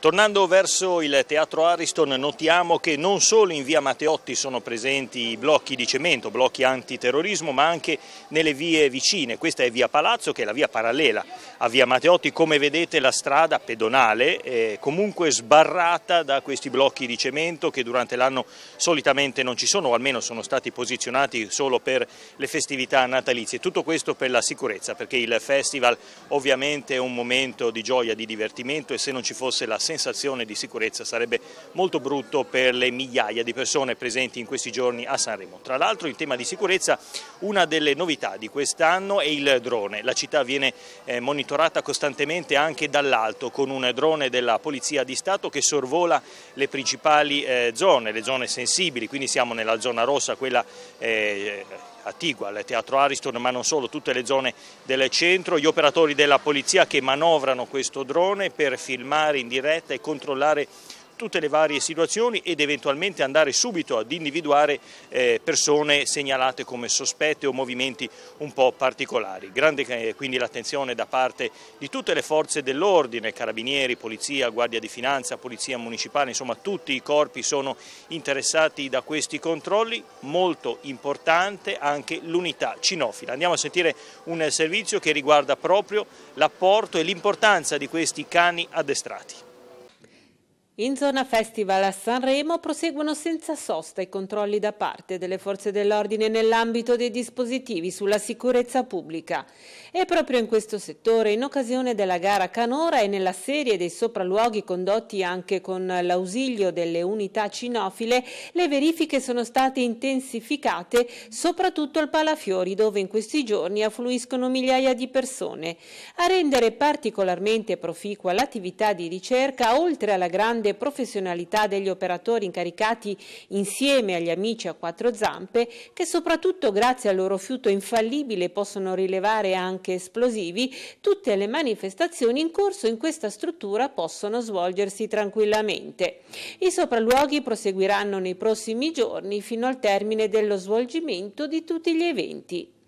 Tornando verso il teatro Ariston notiamo che non solo in via Matteotti sono presenti i blocchi di cemento, blocchi antiterrorismo, ma anche nelle vie vicine. Questa è via Palazzo che è la via parallela a via Matteotti, come vedete la strada pedonale è comunque sbarrata da questi blocchi di cemento che durante l'anno solitamente non ci sono o almeno sono stati posizionati solo per le festività natalizie. Tutto questo per la sicurezza perché il festival ovviamente è un momento di gioia, di divertimento e se non ci fosse la sicurezza sensazione di sicurezza sarebbe molto brutto per le migliaia di persone presenti in questi giorni a Sanremo. Tra l'altro in tema di sicurezza una delle novità di quest'anno è il drone. La città viene eh, monitorata costantemente anche dall'alto con un drone della Polizia di Stato che sorvola le principali eh, zone, le zone sensibili, quindi siamo nella zona rossa, quella eh, a Tigual, Teatro Ariston, ma non solo, tutte le zone del centro, gli operatori della polizia che manovrano questo drone per filmare in diretta e controllare tutte le varie situazioni ed eventualmente andare subito ad individuare eh, persone segnalate come sospette o movimenti un po' particolari. Grande eh, quindi l'attenzione da parte di tutte le forze dell'ordine, carabinieri, polizia, guardia di finanza, polizia municipale, insomma tutti i corpi sono interessati da questi controlli, molto importante anche l'unità cinofila. Andiamo a sentire un servizio che riguarda proprio l'apporto e l'importanza di questi cani addestrati. In zona festival a Sanremo proseguono senza sosta i controlli da parte delle forze dell'ordine nell'ambito dei dispositivi sulla sicurezza pubblica. E proprio in questo settore, in occasione della gara Canora e nella serie dei sopralluoghi condotti anche con l'ausilio delle unità cinofile, le verifiche sono state intensificate soprattutto al Palafiori dove in questi giorni affluiscono migliaia di persone. A rendere particolarmente proficua l'attività di ricerca, oltre alla grande grande professionalità degli operatori incaricati insieme agli amici a quattro zampe che soprattutto grazie al loro fiuto infallibile possono rilevare anche esplosivi, tutte le manifestazioni in corso in questa struttura possono svolgersi tranquillamente. I sopralluoghi proseguiranno nei prossimi giorni fino al termine dello svolgimento di tutti gli eventi.